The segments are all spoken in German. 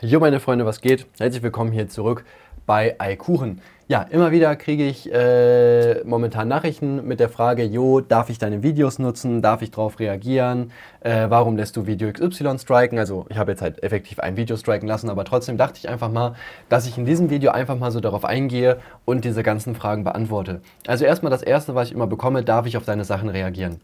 Jo meine Freunde, was geht? Herzlich willkommen hier zurück bei iKuchen. Ja, immer wieder kriege ich äh, momentan Nachrichten mit der Frage, Jo, darf ich deine Videos nutzen? Darf ich darauf reagieren? Äh, warum lässt du Video XY striken? Also ich habe jetzt halt effektiv ein Video striken lassen, aber trotzdem dachte ich einfach mal, dass ich in diesem Video einfach mal so darauf eingehe und diese ganzen Fragen beantworte. Also erstmal das Erste, was ich immer bekomme, darf ich auf deine Sachen reagieren?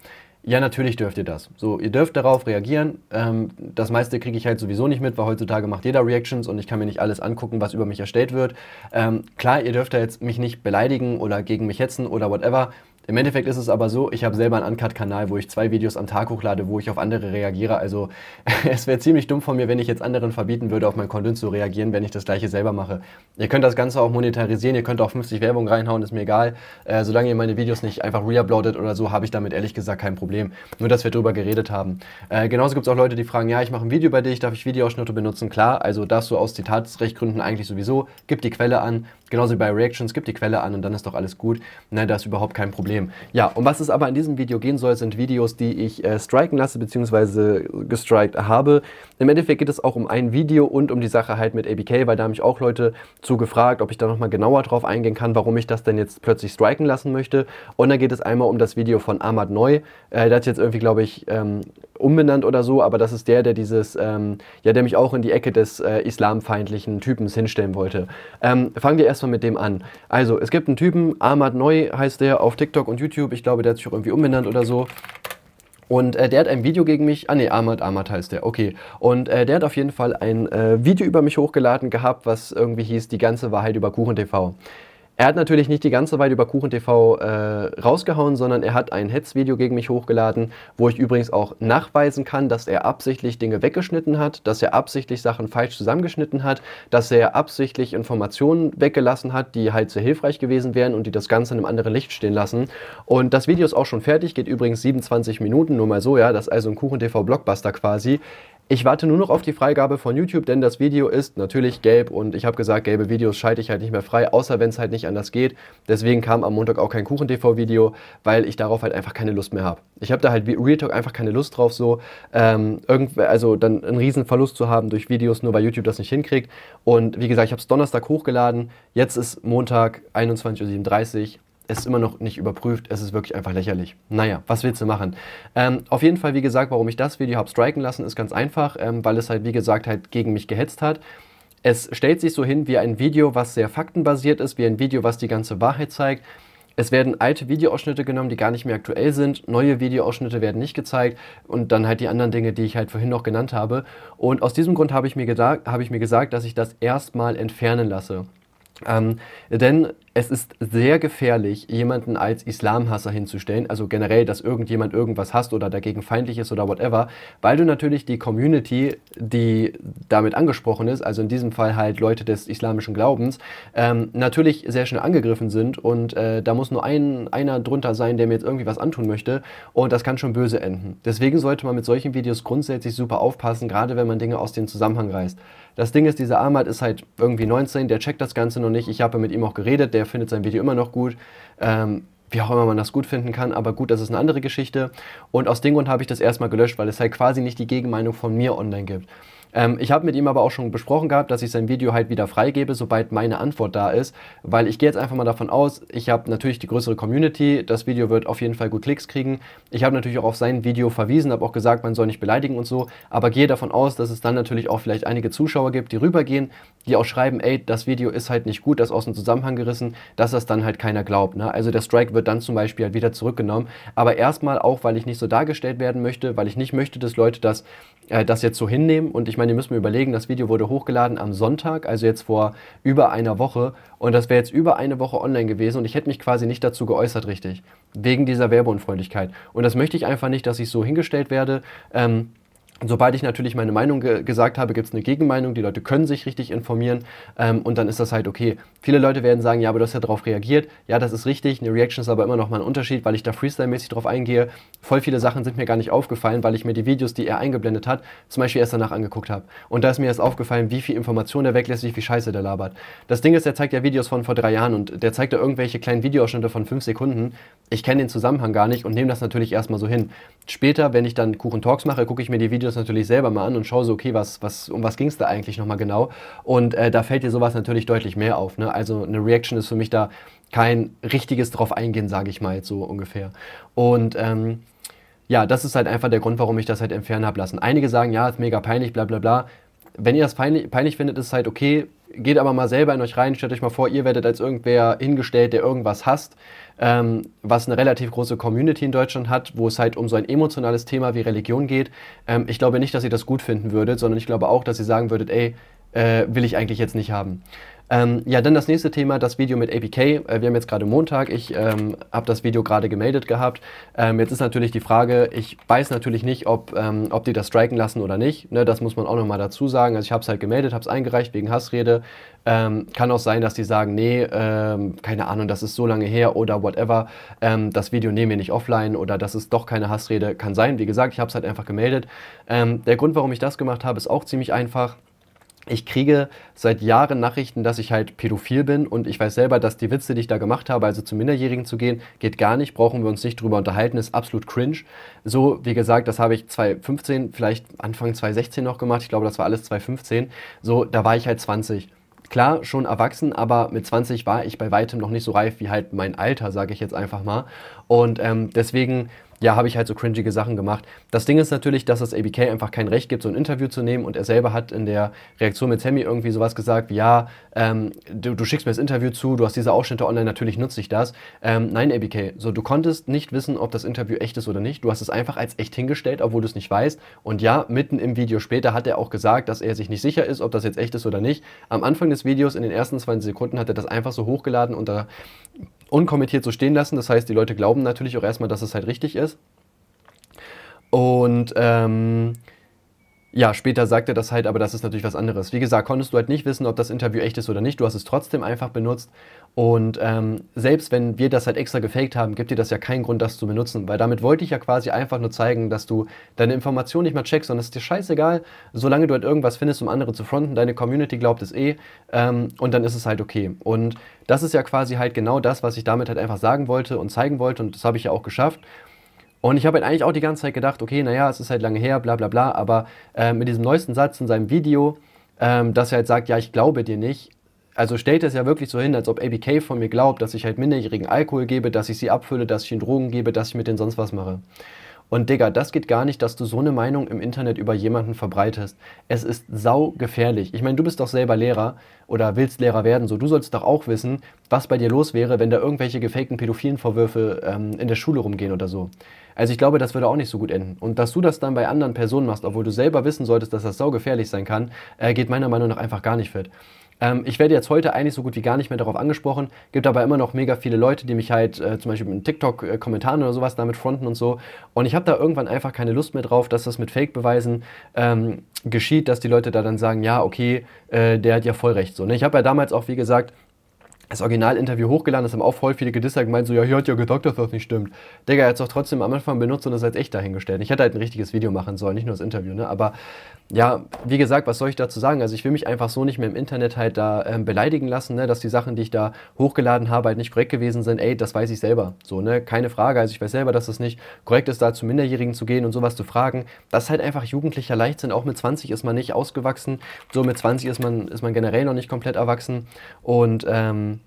Ja, natürlich dürft ihr das. So, ihr dürft darauf reagieren. Ähm, das meiste kriege ich halt sowieso nicht mit, weil heutzutage macht jeder Reactions und ich kann mir nicht alles angucken, was über mich erstellt wird. Ähm, klar, ihr dürft da jetzt mich nicht beleidigen oder gegen mich hetzen oder whatever. Im Endeffekt ist es aber so, ich habe selber einen Uncut-Kanal, wo ich zwei Videos am Tag hochlade, wo ich auf andere reagiere. Also es wäre ziemlich dumm von mir, wenn ich jetzt anderen verbieten würde, auf mein Content zu reagieren, wenn ich das gleiche selber mache. Ihr könnt das Ganze auch monetarisieren, ihr könnt auch 50 Werbung reinhauen, ist mir egal. Äh, solange ihr meine Videos nicht einfach reuploadet oder so, habe ich damit ehrlich gesagt kein Problem. Nur, dass wir drüber geredet haben. Äh, genauso gibt es auch Leute, die fragen, ja, ich mache ein Video bei dich, darf ich Videoausschnitte benutzen? Klar, also das so aus Zitatsrechtgründen eigentlich sowieso, gib die Quelle an, Genauso wie bei Reactions, gib die Quelle an und dann ist doch alles gut. Nein, da ist überhaupt kein Problem. Ja, um was es aber in diesem Video gehen soll, sind Videos, die ich äh, striken lasse bzw. gestrikt habe. Im Endeffekt geht es auch um ein Video und um die Sache halt mit ABK, weil da haben mich auch Leute zu gefragt, ob ich da nochmal genauer drauf eingehen kann, warum ich das denn jetzt plötzlich striken lassen möchte. Und dann geht es einmal um das Video von Ahmad Neu. Äh, der hat jetzt irgendwie, glaube ich, ähm, umbenannt oder so, aber das ist der, der dieses, ähm, ja, der mich auch in die Ecke des äh, islamfeindlichen Typens hinstellen wollte. Ähm, fangen wir erst man mit dem an? Also, es gibt einen Typen, Ahmad Neu heißt der, auf TikTok und YouTube. Ich glaube, der hat sich auch irgendwie umbenannt oder so. Und äh, der hat ein Video gegen mich, ah ne, Ahmad, Ahmad heißt der, okay. Und äh, der hat auf jeden Fall ein äh, Video über mich hochgeladen gehabt, was irgendwie hieß, die ganze Wahrheit über Kuchen TV. Er hat natürlich nicht die ganze Weile über Kuchen TV äh, rausgehauen, sondern er hat ein Hetzvideo gegen mich hochgeladen, wo ich übrigens auch nachweisen kann, dass er absichtlich Dinge weggeschnitten hat, dass er absichtlich Sachen falsch zusammengeschnitten hat, dass er absichtlich Informationen weggelassen hat, die halt sehr hilfreich gewesen wären und die das Ganze in einem anderen Licht stehen lassen. Und das Video ist auch schon fertig, geht übrigens 27 Minuten, nur mal so, ja, das ist also ein Kuchen TV Blockbuster quasi. Ich warte nur noch auf die Freigabe von YouTube, denn das Video ist natürlich gelb und ich habe gesagt, gelbe Videos schalte ich halt nicht mehr frei, außer wenn es halt nicht anders geht. Deswegen kam am Montag auch kein Kuchen-TV-Video, weil ich darauf halt einfach keine Lust mehr habe. Ich habe da halt Real Talk einfach keine Lust drauf, so ähm, also dann einen riesen Verlust zu haben durch Videos, nur weil YouTube das nicht hinkriegt. Und wie gesagt, ich habe es Donnerstag hochgeladen, jetzt ist Montag 21.37 Uhr es ist immer noch nicht überprüft, es ist wirklich einfach lächerlich. Naja, was willst du machen? Ähm, auf jeden Fall, wie gesagt, warum ich das Video habe striken lassen, ist ganz einfach, ähm, weil es halt, wie gesagt, halt gegen mich gehetzt hat. Es stellt sich so hin wie ein Video, was sehr faktenbasiert ist, wie ein Video, was die ganze Wahrheit zeigt. Es werden alte Videoausschnitte genommen, die gar nicht mehr aktuell sind. Neue Videoausschnitte werden nicht gezeigt und dann halt die anderen Dinge, die ich halt vorhin noch genannt habe. Und aus diesem Grund habe ich, hab ich mir gesagt, dass ich das erstmal entfernen lasse. Ähm, denn es ist sehr gefährlich, jemanden als Islamhasser hinzustellen, also generell, dass irgendjemand irgendwas hasst oder dagegen feindlich ist oder whatever, weil du natürlich die Community, die damit angesprochen ist, also in diesem Fall halt Leute des islamischen Glaubens, ähm, natürlich sehr schnell angegriffen sind und äh, da muss nur ein, einer drunter sein, der mir jetzt irgendwie was antun möchte und das kann schon böse enden. Deswegen sollte man mit solchen Videos grundsätzlich super aufpassen, gerade wenn man Dinge aus dem Zusammenhang reißt. Das Ding ist, dieser Ahmad ist halt irgendwie 19, der checkt das Ganze noch nicht. Ich habe mit ihm auch geredet, der findet sein Video immer noch gut. Ähm, wie auch immer man das gut finden kann, aber gut, das ist eine andere Geschichte. Und aus dem Grund habe ich das erstmal gelöscht, weil es halt quasi nicht die Gegenmeinung von mir online gibt. Ähm, ich habe mit ihm aber auch schon besprochen gehabt, dass ich sein Video halt wieder freigebe, sobald meine Antwort da ist, weil ich gehe jetzt einfach mal davon aus, ich habe natürlich die größere Community, das Video wird auf jeden Fall gut Klicks kriegen. Ich habe natürlich auch auf sein Video verwiesen, habe auch gesagt, man soll nicht beleidigen und so, aber gehe davon aus, dass es dann natürlich auch vielleicht einige Zuschauer gibt, die rübergehen, die auch schreiben, ey, das Video ist halt nicht gut, das aus dem Zusammenhang gerissen, dass das dann halt keiner glaubt. Ne? Also der Strike wird dann zum Beispiel halt wieder zurückgenommen, aber erstmal auch, weil ich nicht so dargestellt werden möchte, weil ich nicht möchte, dass Leute das, äh, das jetzt so hinnehmen und ich meine, meine, ihr müsst mir überlegen, das Video wurde hochgeladen am Sonntag, also jetzt vor über einer Woche. Und das wäre jetzt über eine Woche online gewesen und ich hätte mich quasi nicht dazu geäußert, richtig. Wegen dieser Werbeunfreundlichkeit. Und das möchte ich einfach nicht, dass ich so hingestellt werde. Ähm, sobald ich natürlich meine Meinung ge gesagt habe, gibt es eine Gegenmeinung, die Leute können sich richtig informieren ähm, und dann ist das halt okay. Viele Leute werden sagen, ja, aber du hast ja darauf reagiert, ja, das ist richtig, eine Reaction ist aber immer noch mal ein Unterschied, weil ich da freestyle-mäßig drauf eingehe. Voll viele Sachen sind mir gar nicht aufgefallen, weil ich mir die Videos, die er eingeblendet hat, zum Beispiel erst danach angeguckt habe. Und da ist mir erst aufgefallen, wie viel Information der weglässt, wie viel Scheiße der labert. Das Ding ist, er zeigt ja Videos von vor drei Jahren und der zeigt da irgendwelche kleinen Videoausschnitte von fünf Sekunden. Ich kenne den Zusammenhang gar nicht und nehme das natürlich erstmal so hin später, wenn ich dann Kuchen Talks mache, gucke ich mir die Videos natürlich selber mal an und schaue so, okay, was, was, um was ging es da eigentlich nochmal genau? Und äh, da fällt dir sowas natürlich deutlich mehr auf. Ne? Also eine Reaction ist für mich da kein richtiges drauf eingehen, sage ich mal jetzt so ungefähr. Und ähm, ja, das ist halt einfach der Grund, warum ich das halt entfernen habe lassen. Einige sagen, ja, ist mega peinlich, bla bla bla. Wenn ihr das peinlich, peinlich findet, ist es halt okay. Geht aber mal selber in euch rein. Stellt euch mal vor, ihr werdet als irgendwer hingestellt, der irgendwas hasst, ähm, was eine relativ große Community in Deutschland hat, wo es halt um so ein emotionales Thema wie Religion geht. Ähm, ich glaube nicht, dass ihr das gut finden würdet, sondern ich glaube auch, dass ihr sagen würdet, ey, äh, will ich eigentlich jetzt nicht haben. Ähm, ja, dann das nächste Thema, das Video mit APK. Äh, wir haben jetzt gerade Montag, ich ähm, habe das Video gerade gemeldet gehabt. Ähm, jetzt ist natürlich die Frage, ich weiß natürlich nicht, ob, ähm, ob die das striken lassen oder nicht. Ne, das muss man auch nochmal dazu sagen. Also ich habe es halt gemeldet, habe es eingereicht wegen Hassrede. Ähm, kann auch sein, dass die sagen, nee, ähm, keine Ahnung, das ist so lange her oder whatever. das Video nehmen wir nicht offline oder das ist doch keine Hassrede. Kann sein, wie gesagt, ich habe es halt einfach gemeldet. der Grund, warum ich das gemacht habe, ist auch ziemlich einfach ich kriege seit Jahren Nachrichten, dass ich halt pädophil bin und ich weiß selber, dass die Witze, die ich da gemacht habe, also zu Minderjährigen zu gehen, geht gar nicht, brauchen wir uns nicht drüber unterhalten, ist absolut cringe. So, wie gesagt, das habe ich 2015, vielleicht Anfang 2016 noch gemacht, ich glaube, das war alles 2015. So, da war ich halt 20. Klar, schon erwachsen, aber mit 20 war ich bei weitem noch nicht so reif wie halt mein Alter, sage ich jetzt einfach mal. Und ähm, deswegen ja, habe ich halt so cringige Sachen gemacht. Das Ding ist natürlich, dass das ABK einfach kein Recht gibt, so ein Interview zu nehmen und er selber hat in der Reaktion mit Sammy irgendwie sowas gesagt, wie, ja, ähm, du, du, schickst mir das Interview zu, du hast diese Ausschnitte online, natürlich nutze ich das. Ähm, nein, ABK, so du konntest nicht wissen, ob das Interview echt ist oder nicht. Du hast es einfach als echt hingestellt, obwohl du es nicht weißt. Und ja, mitten im Video später hat er auch gesagt, dass er sich nicht sicher ist, ob das jetzt echt ist oder nicht. Am Anfang des Videos, in den ersten 20 Sekunden, hat er das einfach so hochgeladen und da unkommentiert so stehen lassen. Das heißt, die Leute glauben natürlich auch erstmal, dass es halt richtig ist. Und ähm, ja, später sagt er das halt, aber das ist natürlich was anderes. Wie gesagt, konntest du halt nicht wissen, ob das Interview echt ist oder nicht. Du hast es trotzdem einfach benutzt. Und ähm, selbst wenn wir das halt extra gefaked haben, gibt dir das ja keinen Grund, das zu benutzen. Weil damit wollte ich ja quasi einfach nur zeigen, dass du deine Information nicht mal checkst, sondern es ist dir scheißegal, solange du halt irgendwas findest, um andere zu fronten. Deine Community glaubt es eh. Ähm, und dann ist es halt okay. Und das ist ja quasi halt genau das, was ich damit halt einfach sagen wollte und zeigen wollte. Und das habe ich ja auch geschafft. Und ich habe halt eigentlich auch die ganze Zeit gedacht, okay, naja, es ist halt lange her, bla bla bla, aber äh, mit diesem neuesten Satz in seinem Video, ähm, dass er halt sagt, ja, ich glaube dir nicht, also stellt es ja wirklich so hin, als ob ABK von mir glaubt, dass ich halt Minderjährigen Alkohol gebe, dass ich sie abfülle, dass ich ihnen Drogen gebe, dass ich mit denen sonst was mache. Und Digga, das geht gar nicht, dass du so eine Meinung im Internet über jemanden verbreitest. Es ist saugefährlich. Ich meine, du bist doch selber Lehrer oder willst Lehrer werden, so du sollst doch auch wissen, was bei dir los wäre, wenn da irgendwelche gefakten Pädophilenvorwürfe ähm, in der Schule rumgehen oder so. Also ich glaube, das würde auch nicht so gut enden. Und dass du das dann bei anderen Personen machst, obwohl du selber wissen solltest, dass das saugefährlich sein kann, äh, geht meiner Meinung nach einfach gar nicht fit. Ähm, ich werde jetzt heute eigentlich so gut wie gar nicht mehr darauf angesprochen. Gibt aber immer noch mega viele Leute, die mich halt äh, zum Beispiel mit TikTok-Kommentaren äh, oder sowas damit fronten und so. Und ich habe da irgendwann einfach keine Lust mehr drauf, dass das mit Fake-Beweisen ähm, geschieht, dass die Leute da dann sagen, ja, okay, äh, der hat ja voll recht. So, ne? Ich habe ja damals auch, wie gesagt, das Originalinterview hochgeladen, das haben auch voll viele gedisser gemeint, so, ja, hier hat ja gedacht, dass das nicht stimmt. Digga, er hat es doch trotzdem am Anfang benutzt und das als echt dahingestellt. Ich hätte halt ein richtiges Video machen sollen, nicht nur das Interview, ne? Aber ja, wie gesagt, was soll ich dazu sagen? Also ich will mich einfach so nicht mehr im Internet halt da ähm, beleidigen lassen, ne? dass die Sachen, die ich da hochgeladen habe, halt nicht korrekt gewesen sind. Ey, das weiß ich selber. So, ne? Keine Frage. Also ich weiß selber, dass es das nicht korrekt ist, da zu Minderjährigen zu gehen und sowas zu fragen. Das ist halt einfach jugendlicher Leichtsinn. Auch mit 20 ist man nicht ausgewachsen. So mit 20 ist man, ist man generell noch nicht komplett erwachsen. Und ähm,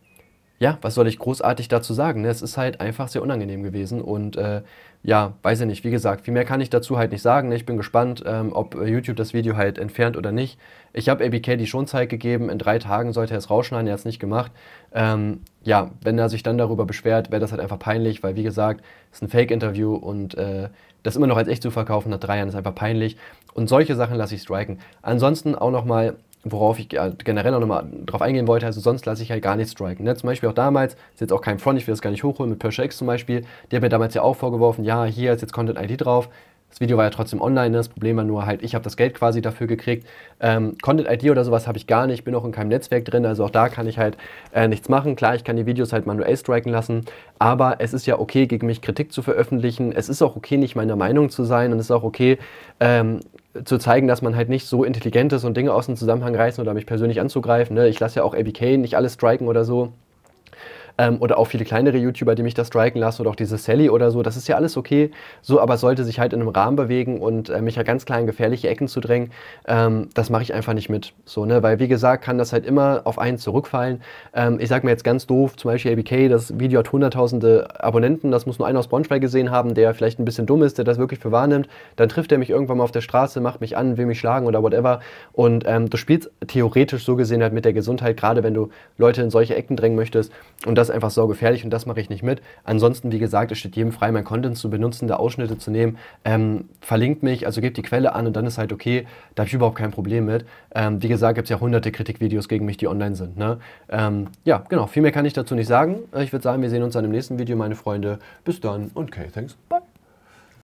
ja, was soll ich großartig dazu sagen? Ne? Es ist halt einfach sehr unangenehm gewesen und äh, ja, weiß ich nicht, wie gesagt, viel mehr kann ich dazu halt nicht sagen. Ne? Ich bin gespannt, ähm, ob äh, YouTube das Video halt entfernt oder nicht. Ich habe ABK die schon Zeit gegeben, in drei Tagen sollte er es rausschneiden, er hat es nicht gemacht. Ähm, ja, wenn er sich dann darüber beschwert, wäre das halt einfach peinlich, weil wie gesagt, es ist ein Fake-Interview und äh, das immer noch als echt zu verkaufen nach drei Jahren ist einfach peinlich. Und solche Sachen lasse ich striken. Ansonsten auch nochmal worauf ich generell auch nochmal drauf eingehen wollte, also sonst lasse ich halt gar nicht striken. Ne? Zum Beispiel auch damals, ist jetzt auch kein Front, ich will das gar nicht hochholen, mit Persia X zum Beispiel, der hat mir damals ja auch vorgeworfen, ja, hier ist jetzt Content-ID drauf, das Video war ja trotzdem online, ne? das Problem war nur halt, ich habe das Geld quasi dafür gekriegt. Ähm, Content-ID oder sowas habe ich gar nicht, bin auch in keinem Netzwerk drin, also auch da kann ich halt äh, nichts machen. Klar, ich kann die Videos halt manuell striken lassen, aber es ist ja okay, gegen mich Kritik zu veröffentlichen. Es ist auch okay, nicht meiner Meinung zu sein und es ist auch okay, ähm, zu zeigen, dass man halt nicht so intelligent ist und Dinge aus dem Zusammenhang reißen oder mich persönlich anzugreifen. Ne? Ich lasse ja auch Abby Kane nicht alles striken oder so. Ähm, oder auch viele kleinere YouTuber, die mich da striken lassen oder auch diese Sally oder so. Das ist ja alles okay. So, aber sollte sich halt in einem Rahmen bewegen und äh, mich ja ganz klar in gefährliche Ecken zu drängen, ähm, das mache ich einfach nicht mit. So, ne? Weil wie gesagt, kann das halt immer auf einen zurückfallen. Ähm, ich sage mir jetzt ganz doof, zum Beispiel ABK, das Video hat hunderttausende Abonnenten, das muss nur einer aus Braunschweig gesehen haben, der vielleicht ein bisschen dumm ist, der das wirklich für wahrnimmt. Dann trifft er mich irgendwann mal auf der Straße, macht mich an, will mich schlagen oder whatever. Und ähm, du spielst theoretisch so gesehen halt mit der Gesundheit, gerade wenn du Leute in solche Ecken drängen möchtest. Und das ist einfach saugefährlich und das mache ich nicht mit. Ansonsten, wie gesagt, es steht jedem frei, mein Content zu benutzen, da Ausschnitte zu nehmen. Ähm, verlinkt mich, also gebt die Quelle an und dann ist halt okay, da habe ich überhaupt kein Problem mit. Ähm, wie gesagt, gibt es ja hunderte Kritikvideos gegen mich, die online sind. Ne? Ähm, ja, genau, viel mehr kann ich dazu nicht sagen. Äh, ich würde sagen, wir sehen uns dann im nächsten Video, meine Freunde. Bis dann und okay, thanks, bye.